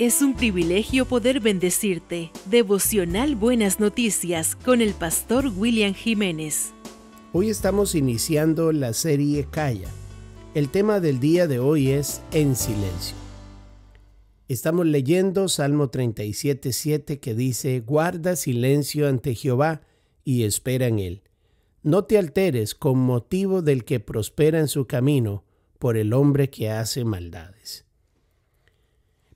Es un privilegio poder bendecirte. Devocional Buenas Noticias con el pastor William Jiménez. Hoy estamos iniciando la serie Calla. El tema del día de hoy es En silencio. Estamos leyendo Salmo 37.7 que dice, Guarda silencio ante Jehová y espera en él. No te alteres con motivo del que prospera en su camino por el hombre que hace maldades.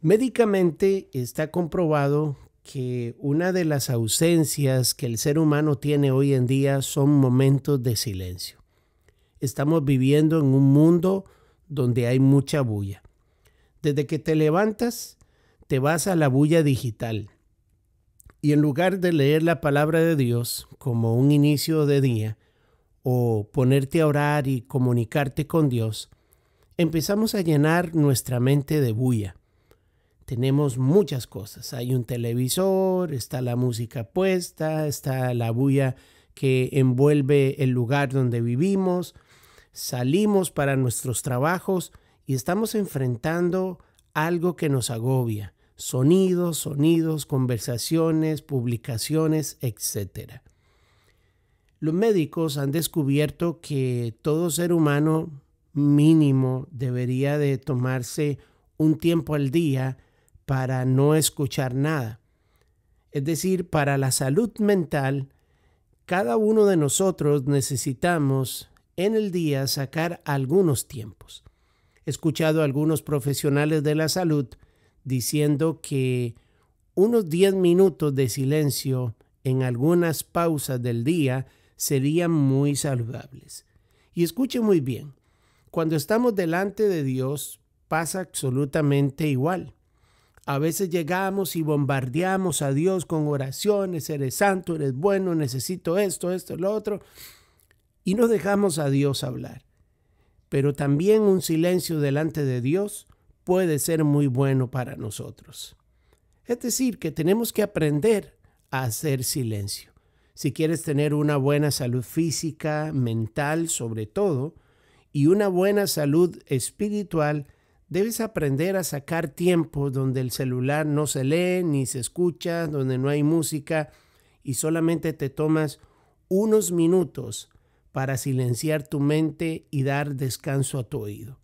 Médicamente está comprobado que una de las ausencias que el ser humano tiene hoy en día son momentos de silencio. Estamos viviendo en un mundo donde hay mucha bulla. Desde que te levantas, te vas a la bulla digital. Y en lugar de leer la palabra de Dios como un inicio de día, o ponerte a orar y comunicarte con Dios, empezamos a llenar nuestra mente de bulla tenemos muchas cosas. Hay un televisor, está la música puesta, está la bulla que envuelve el lugar donde vivimos, salimos para nuestros trabajos y estamos enfrentando algo que nos agobia. Sonidos, sonidos, conversaciones, publicaciones, etc. Los médicos han descubierto que todo ser humano mínimo debería de tomarse un tiempo al día para no escuchar nada. Es decir, para la salud mental, cada uno de nosotros necesitamos en el día sacar algunos tiempos. He escuchado a algunos profesionales de la salud diciendo que unos 10 minutos de silencio en algunas pausas del día serían muy saludables. Y escuche muy bien, cuando estamos delante de Dios pasa absolutamente igual. A veces llegamos y bombardeamos a Dios con oraciones, eres santo, eres bueno, necesito esto, esto, lo otro, y no dejamos a Dios hablar. Pero también un silencio delante de Dios puede ser muy bueno para nosotros. Es decir, que tenemos que aprender a hacer silencio. Si quieres tener una buena salud física, mental sobre todo, y una buena salud espiritual, Debes aprender a sacar tiempo donde el celular no se lee ni se escucha, donde no hay música y solamente te tomas unos minutos para silenciar tu mente y dar descanso a tu oído.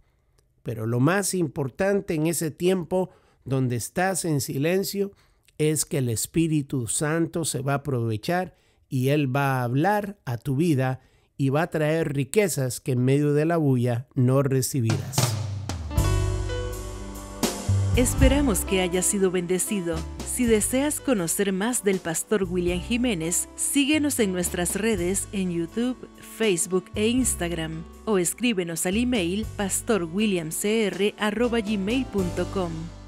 Pero lo más importante en ese tiempo donde estás en silencio es que el Espíritu Santo se va a aprovechar y Él va a hablar a tu vida y va a traer riquezas que en medio de la bulla no recibirás. Esperamos que haya sido bendecido. Si deseas conocer más del pastor William Jiménez, síguenos en nuestras redes en YouTube, Facebook e Instagram o escríbenos al email pastorwilliamcr.gmail.com.